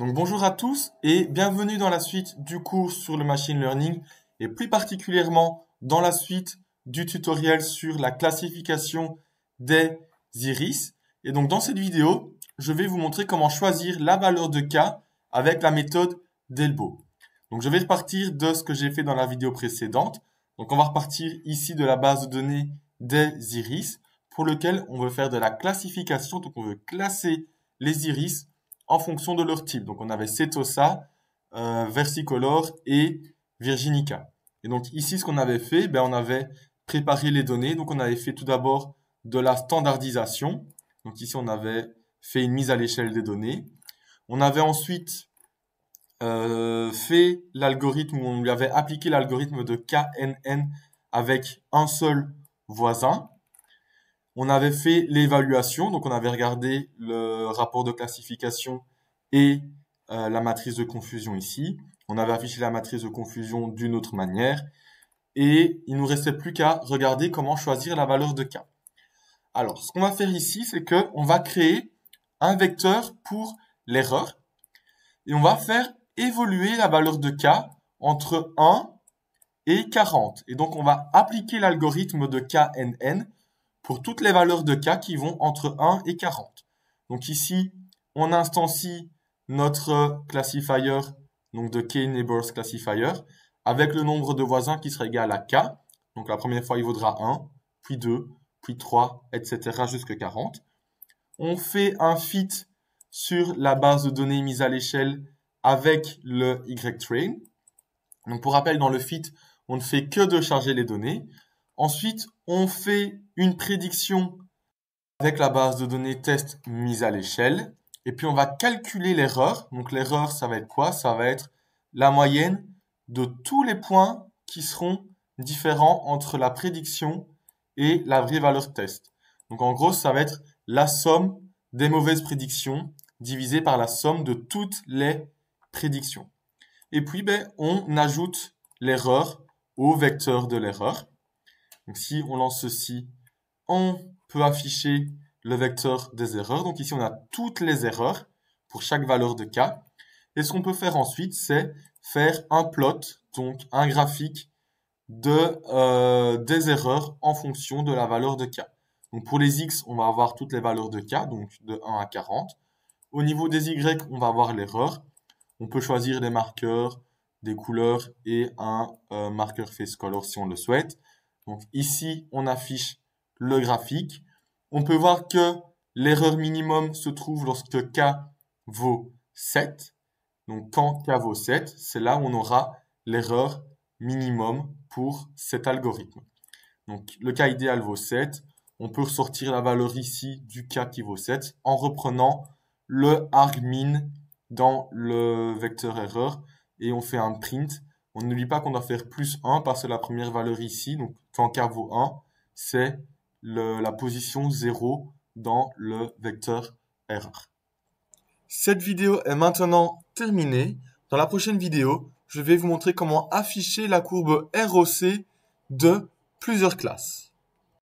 Donc bonjour à tous et bienvenue dans la suite du cours sur le machine learning et plus particulièrement dans la suite du tutoriel sur la classification des iris. Et donc dans cette vidéo, je vais vous montrer comment choisir la valeur de k avec la méthode d'Elbow. Donc je vais repartir de ce que j'ai fait dans la vidéo précédente. Donc on va repartir ici de la base de données des iris pour lequel on veut faire de la classification. Donc on veut classer les iris en fonction de leur type. Donc on avait Cetosa, euh, Versicolor et Virginica. Et donc ici, ce qu'on avait fait, ben, on avait préparé les données. Donc on avait fait tout d'abord de la standardisation. Donc ici, on avait fait une mise à l'échelle des données. On avait ensuite euh, fait l'algorithme, on lui avait appliqué l'algorithme de KNN avec un seul voisin on avait fait l'évaluation, donc on avait regardé le rapport de classification et euh, la matrice de confusion ici. On avait affiché la matrice de confusion d'une autre manière. Et il nous restait plus qu'à regarder comment choisir la valeur de k. Alors, ce qu'on va faire ici, c'est qu'on va créer un vecteur pour l'erreur. Et on va faire évoluer la valeur de k entre 1 et 40. Et donc, on va appliquer l'algorithme de knn pour toutes les valeurs de k qui vont entre 1 et 40. Donc ici, on instancie notre classifier, donc de k-neighbors classifier, avec le nombre de voisins qui sera égal à k. Donc la première fois, il vaudra 1, puis 2, puis 3, etc. jusqu'à 40. On fait un fit sur la base de données mise à l'échelle avec le y-train. Donc pour rappel, dans le fit, on ne fait que de charger les données. Ensuite, on fait une prédiction avec la base de données test mise à l'échelle. Et puis, on va calculer l'erreur. Donc, l'erreur, ça va être quoi Ça va être la moyenne de tous les points qui seront différents entre la prédiction et la vraie valeur test. Donc, en gros, ça va être la somme des mauvaises prédictions divisée par la somme de toutes les prédictions. Et puis, ben, on ajoute l'erreur au vecteur de l'erreur. Donc si on lance ceci, on peut afficher le vecteur des erreurs. Donc ici, on a toutes les erreurs pour chaque valeur de k. Et ce qu'on peut faire ensuite, c'est faire un plot, donc un graphique de, euh, des erreurs en fonction de la valeur de k. Donc pour les x, on va avoir toutes les valeurs de k, donc de 1 à 40. Au niveau des y, on va avoir l'erreur. On peut choisir des marqueurs, des couleurs et un euh, marqueur face color si on le souhaite. Donc ici, on affiche le graphique. On peut voir que l'erreur minimum se trouve lorsque k vaut 7. Donc quand k vaut 7, c'est là où on aura l'erreur minimum pour cet algorithme. Donc le cas idéal vaut 7. On peut ressortir la valeur ici du cas qui vaut 7 en reprenant le argmin dans le vecteur erreur et on fait un print on n'oublie pas qu'on doit faire plus 1 parce que la première valeur ici, donc tant k vaut 1, c'est la position 0 dans le vecteur R. Cette vidéo est maintenant terminée. Dans la prochaine vidéo, je vais vous montrer comment afficher la courbe ROC de plusieurs classes.